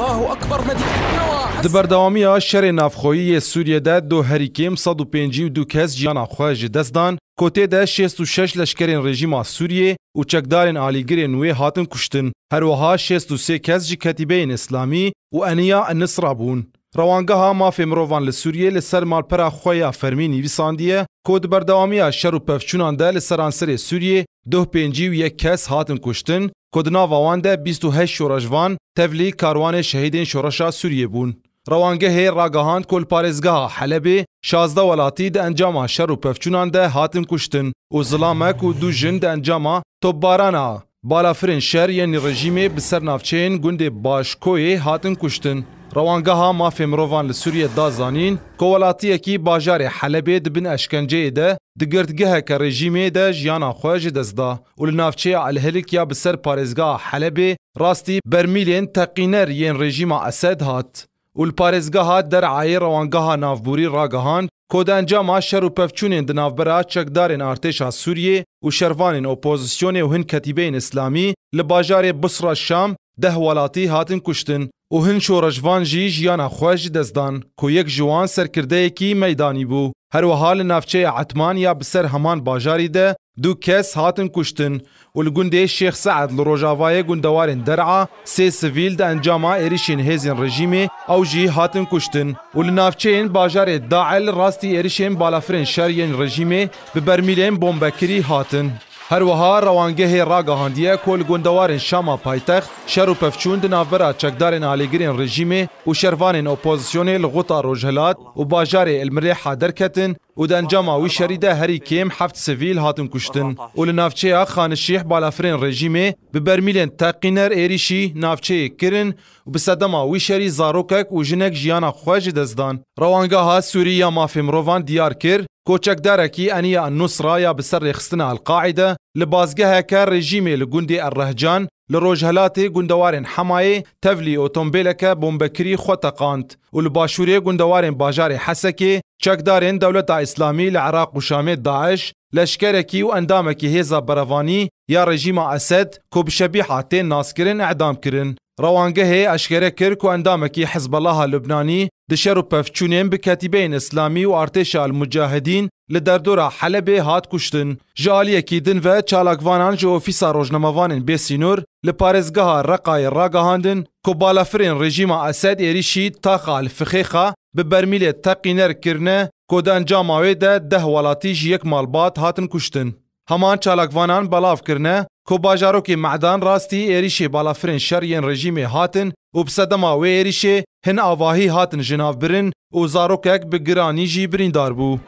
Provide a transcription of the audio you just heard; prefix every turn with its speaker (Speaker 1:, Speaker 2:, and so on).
Speaker 1: الله اکبر مدینه د بردوامی شر نافخویی سوریه ده دو هریکیم 152 کس جیان خو جدستان کوتې ده 66 لشکرین رژیم سوریه او چکدارین علیګرین وی هاتن کوشتن هر وها 63 کس جی کتیبین اسلامی او انیا النصرابون روانګه ما فمروان له سوریه له سر مال پر خویا فرمینی وساندیه کود بردوامی شر او پفچونان ده له سرانسر سوریه دوه پنجی و یک کس هاتن کوشتن Kodnava wan de 28 şoreşvan tevlî karwanê şehîdên şoreşa Sûriyê bûn. Rewangehê ragahand ku li parêzgeha Helebê şazda welatî di encama şer û pevçûnan de hatin kuştin û zilamek û du jin di encama topbarana بالافرین شر یعنی رژیم بسر نافچین گند باشکوی هاتن کشتن روانگاه ها ما فی مروان لسوریه دا زانین ولاتی اکی باجار حلبه دبن اشکنجه ده دگردگه ها که رژیم ده جیانا خواج دزده و لنافچه الهلک یا بسر پارزگاه حلبی راستی برمیلین تقینر یعنی رژیم اسد هات و li parêzgeha derayê rewangeha navbûrî ragihan ku di encama şer û pevçûnên di navbera çekdarên artêşa Sûriyê û şervanên opozisyonê û hin ketîbeyên İslamî li bajarê Bisra Şam deh welatî hatin kuştin û hin şorejvan jî jiyana xwe jî dezdan ku yek ji wan serkirdeyekî meydanî bû. Her wiha li navçeya Etmaniya bi ser heman bajarî de دوو کەس هاتن کوشتن و li gundê Şêx Seed li Rojavayê gundewarên der'a sê sivîl di encama êrişên hêzên rejîmê ew jî hatin kuştin û li navçeyên bajarê Dael rastî êrişên balafirên şeriyên rejîmê bi bermîlên bombekirî hatin. هر وها روانگه را گاهاندیه کل گوندوارن شاما پایتخت شر و پفچون دی نافبرا چکدارن آلیگرین رژیمه و شروانن اپوزیسیونه لغوطا روجهلات و باجار المریحا درکتن و دنجما وی شریده هری کیم هفت سویل هاتون کشتن و لنافچه خانشیح بالافرین رژیمه به برمیلن تقینر ایریشی نافچه کرن و به صدما وی شری زاروکک و جنک جیانا خواج دزدان روانگاها سوریه مافی مروان دیار کرد کوچک دارکی انیا نصرایا به سر خستنا القاعده لبازگه هکا رژیمه لگوندی الرهجان لە ڕۆژهلاتێ گوندەوارێن حەمایە تەڤلی ئۆتۆمبیلەکە بۆمبەکری خۆتەقاند و لە باشوورێ گوندەوارێن باژارێ حەسەکێ چەکدارێن دەولەتە ئیسلامی لە عراق و شامێ داعش لەشکەرەکی و ئەندامەکی هێزا بەرەوانی یا ڕژیمە ئەسد کۆبشەبی هاتێن ناسکردن ئەعدامکردن ڕەوانگە هەیە ئەشکێرە کرد و ئەندامەکی حزبەڵها لوبنانی دشەر و پەفچونێن بکەتیبین ئسلامی و ئارتێشال مجاهدین لە دەردۆرا حەلەبێ هات کوشتن ژالیەکی دنڤە چالاکوانان ژە ئۆفیسا ڕۆژنەمەوانن بێسینۆر li parêzgeha reqayê ragahandin ku balafirên rejîma Esed êrişî taxa li fixêxa bi bermîlê teqîner kirine ku di encama wê de deh welatî ji yek malbat hatin kuştin. Heman çalakvanan belav kirine ku bajarokê medan rastî êrişê balafirên şeriyên rejîmê hatin û bi sedema wê êrişê hin avahî hatin jinavbirin û zarokek bi giranî jî birîndar bû.